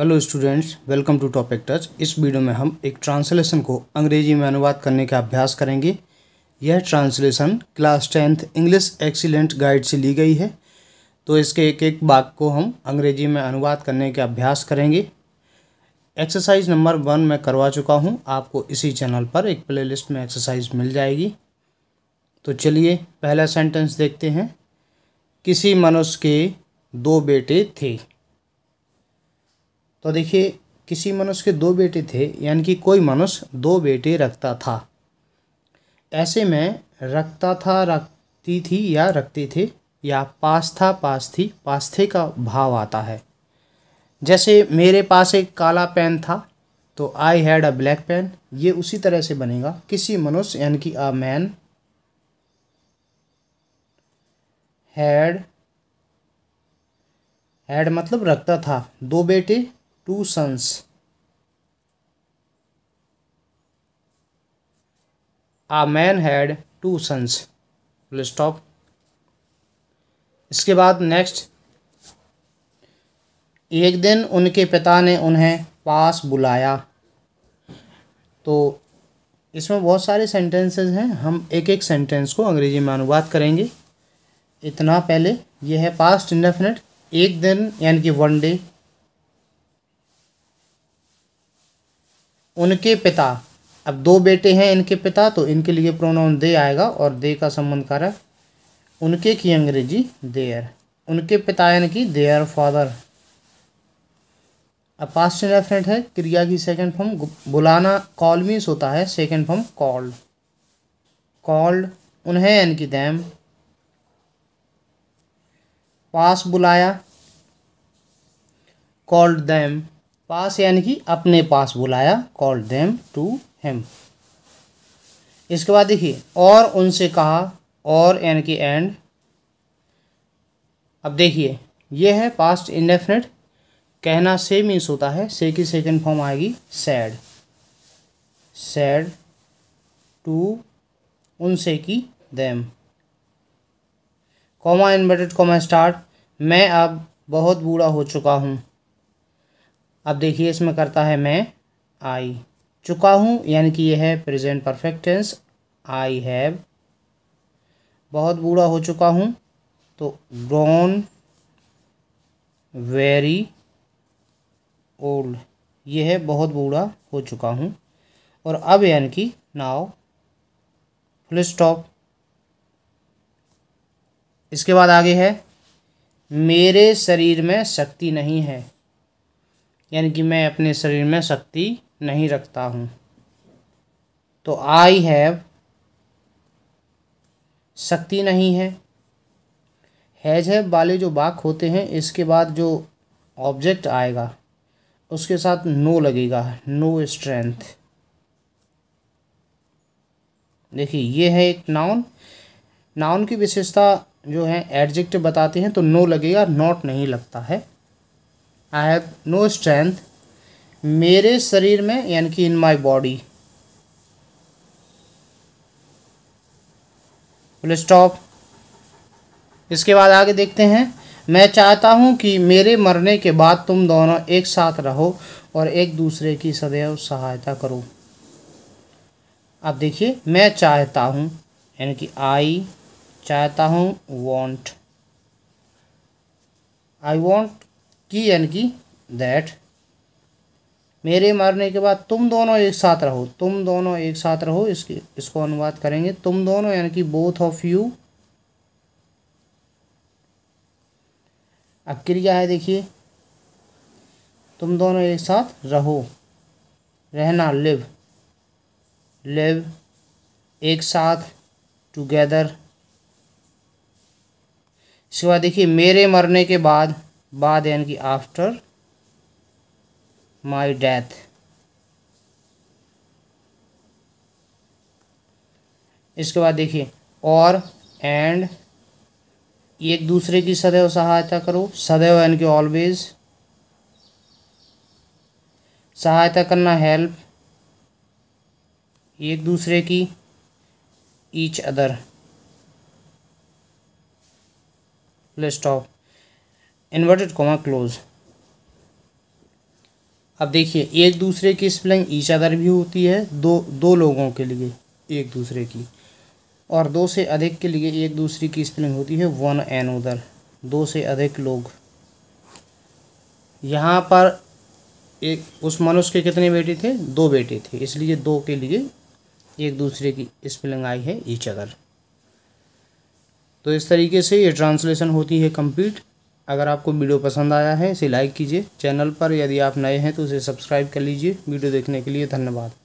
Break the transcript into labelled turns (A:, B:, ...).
A: hello students welcome to topic touch इस video में हम एक ट्रांसलेशन को अंग्रेजी में अनुवाद करने का अभ्यास करेंगे यह translation class tenth English excellent guide से ली गई है तो इसके एक एक बाग को हम अंग्रेजी में अनुवाद करने का अभ्यास करेंगे एक्सरसाइज नंबर वन मैं करवा चुका हूँ आपको इसी चैनल पर एक प्ले में एक्सरसाइज मिल जाएगी तो चलिए पहला सेंटेंस देखते हैं किसी मनुष्य के दो बेटे थे तो देखिए किसी मनुष्य के दो बेटे थे यानी कि कोई मनुष्य दो बेटे रखता था ऐसे में रखता था रखती थी या रखते थे या पास था पास थी पास थे का भाव आता है जैसे मेरे पास एक काला पेन था तो I had a black pen ये उसी तरह से बनेगा किसी मनुष्य यानी कि अ मैन हैड हैड मतलब रखता था दो बेटे two sons a man had two sons will stop इसके बाद नेक्स्ट एक दिन उनके पिता ने उन्हें पास बुलाया तो इसमें बहुत सारे सेंटेंसेस हैं हम एक एक सेंटेंस को अंग्रेजी में अनुवाद करेंगे इतना पहले यह है पास्ट इंडेफिनेट एक दिन यानी कि वन डे उनके पिता अब दो बेटे हैं इनके पिता तो इनके लिए प्रोनाउन दे आएगा और दे का संबंध कारक उनके की अंग्रेजी देयर उनके पिता यानी कि देयर फादर अब पास्ट रेफरेंट है क्रिया की सेकंड फॉर्म बुलाना कॉल मीन्स होता है सेकंड फॉर्म कॉल्ड कॉल्ड उन्हें यानी कि दैम पास बुलाया कॉल्ड दैम पास यानी कि अपने पास बुलाया कॉल देम टू हेम इसके बाद देखिए और उनसे कहा और यानी कि एंड अब देखिए यह है पास्ट इंडेफिनेट कहना से मीन्स होता है से की सेकेंड फॉर्म आएगी सैड सैड टू उनसे की them comma inverted comma start मैं अब बहुत बूढ़ा हो चुका हूँ अब देखिए इसमें करता है मैं आई चुका हूँ यानी कि यह है present perfect tense I have बहुत बूढ़ा हो चुका हूँ तो ग्रोन वेरी ओल्ड यह है बहुत बूढ़ा हो चुका हूँ और अब यानी कि नाव फुल स्टॉप इसके बाद आगे है मेरे शरीर में शक्ति नहीं है यानी कि मैं अपने शरीर में शक्ति नहीं रखता हूँ तो आई हैव शक्ति नहीं है हैज हैव वाले जो बाक होते हैं इसके बाद जो ऑब्जेक्ट आएगा उसके साथ नो लगेगा नो स्ट्रेंथ देखिए ये है एक नाउन नाउन की विशेषता जो है एडजेक्टिव बताते हैं तो नो लगेगा नॉट नहीं लगता है आई हैव नो स्ट्रेंथ मेरे शरीर में यानी कि इन माई बॉडी बोले स्टॉप इसके बाद आगे देखते हैं मैं चाहता हूं कि मेरे मरने के बाद तुम दोनों एक साथ रहो और एक दूसरे की सदैव सहायता करो अब देखिए मैं चाहता हूँ यानी कि आई चाहता हूँ वॉन्ट आई वॉन्ट की यानी कि दैट मेरे मरने के बाद तुम दोनों एक साथ रहो तुम दोनों एक साथ रहो इसके इसको अनुवाद करेंगे तुम दोनों यानी कि बोथ ऑफ यू अब क्रिया है देखिए तुम दोनों एक साथ रहो रहना लिव लिव एक साथ टुगेदर इसके बाद देखिए मेरे मरने के बाद बाद यानी कि आफ्टर माय डेथ इसके बाद देखिए और एंड एक दूसरे की सदैव सहायता करो सदैव यानी कि ऑलवेज सहायता करना हेल्प एक दूसरे की each other list of inverted comma close अब देखिए एक दूसरे की स्पेलिंग ईच अदर भी होती है दो दो लोगों के लिए एक दूसरे की और दो से अधिक के लिए एक दूसरे की स्पेलिंग होती है वन एन उधर दो से अधिक लोग यहाँ पर एक उस मनुष्य के कितने बेटे थे दो बेटे थे इसलिए दो के लिए एक दूसरे की स्पेलिंग आई है ईच अदर तो इस तरीके से ये ट्रांसलेशन होती है कंप्लीट अगर आपको वीडियो पसंद आया है इसे लाइक कीजिए चैनल पर यदि आप नए हैं तो उसे सब्सक्राइब कर लीजिए वीडियो देखने के लिए धन्यवाद